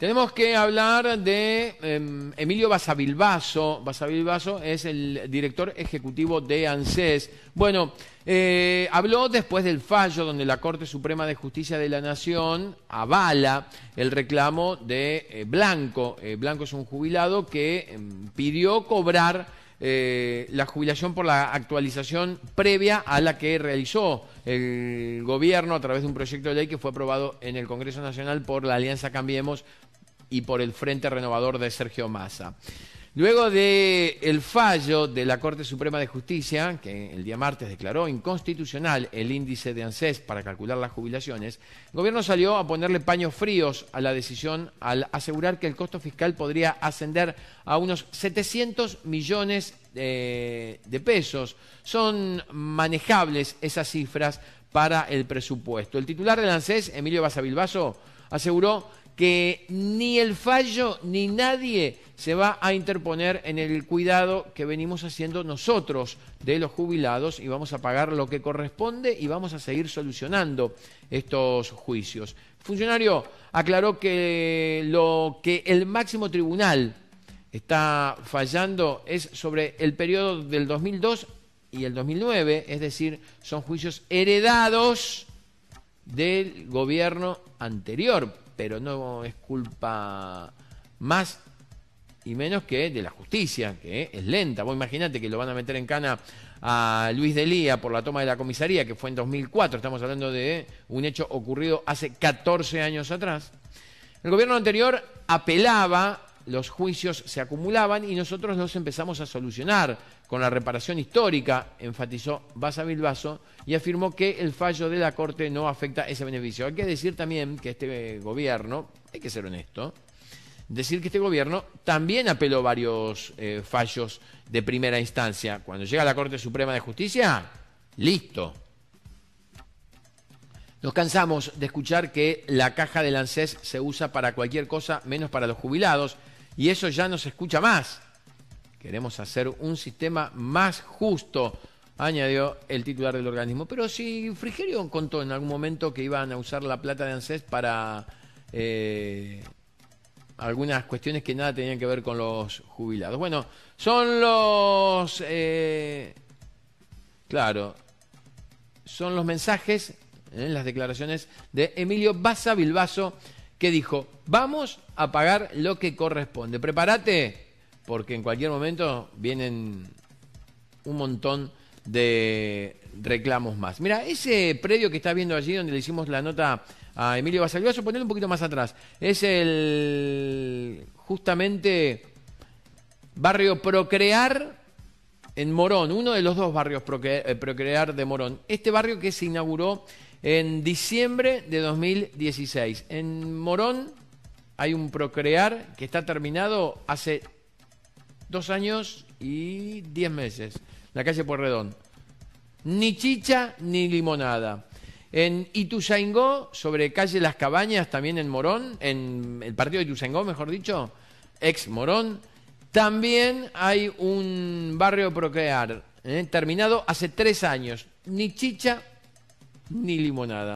Tenemos que hablar de em, Emilio Basavilbaso. Basavilbaso es el director ejecutivo de ANSES. Bueno, eh, habló después del fallo donde la Corte Suprema de Justicia de la Nación avala el reclamo de eh, Blanco. Eh, Blanco es un jubilado que em, pidió cobrar la jubilación por la actualización previa a la que realizó el gobierno a través de un proyecto de ley que fue aprobado en el Congreso Nacional por la Alianza Cambiemos y por el Frente Renovador de Sergio Massa. Luego del el fallo de la Corte Suprema de Justicia, que el día martes declaró inconstitucional el índice de ANSES para calcular las jubilaciones, el gobierno salió a ponerle paños fríos a la decisión al asegurar que el costo fiscal podría ascender a unos 700 millones eh, de, pesos. Son manejables esas cifras para el presupuesto. El titular del ANSES, Emilio Basavilbaso, aseguró que ni el fallo ni nadie se va a interponer en el cuidado que venimos haciendo nosotros de los jubilados y vamos a pagar lo que corresponde y vamos a seguir solucionando estos juicios. El funcionario aclaró que lo que el máximo tribunal está fallando es sobre el periodo del 2002 y el 2009, es decir, son juicios heredados del gobierno anterior, pero no es culpa más y menos que de la justicia, que es lenta. Vos imaginate que lo van a meter en cana a Luis Delía por la toma de la comisaría, que fue en 2004, estamos hablando de un hecho ocurrido hace 14 años atrás. El gobierno anterior apelaba los juicios se acumulaban y nosotros los empezamos a solucionar con la reparación histórica, enfatizó Basa Bilbaso y afirmó que el fallo de la Corte no afecta ese beneficio. Hay que decir también que este eh, gobierno, hay que ser honesto, decir que este gobierno también apeló varios eh, fallos de primera instancia. Cuando llega la Corte Suprema de Justicia, listo. Nos cansamos de escuchar que la caja del ANSES se usa para cualquier cosa menos para los jubilados y eso ya no se escucha más. Queremos hacer un sistema más justo, añadió el titular del organismo. Pero si Frigerio contó en algún momento que iban a usar la plata de ANSES para eh, algunas cuestiones que nada tenían que ver con los jubilados. Bueno, son los... Eh, claro, son los mensajes en las declaraciones de Emilio Baza Bilbaso que dijo, vamos a pagar lo que corresponde. Prepárate, porque en cualquier momento vienen un montón de reclamos más. Mira, ese predio que está viendo allí donde le hicimos la nota a Emilio a ponerlo un poquito más atrás. Es el justamente barrio Procrear en Morón, uno de los dos barrios eh, Procrear de Morón. Este barrio que se inauguró en diciembre de 2016. En Morón hay un procrear que está terminado hace dos años y diez meses, la calle Porredón Ni chicha ni limonada. En Ituzaingó, sobre calle Las Cabañas, también en Morón, en el partido de Ituzaingó, mejor dicho, ex Morón, también hay un barrio procrear, ¿eh? terminado hace tres años. Ni chicha ni limonada.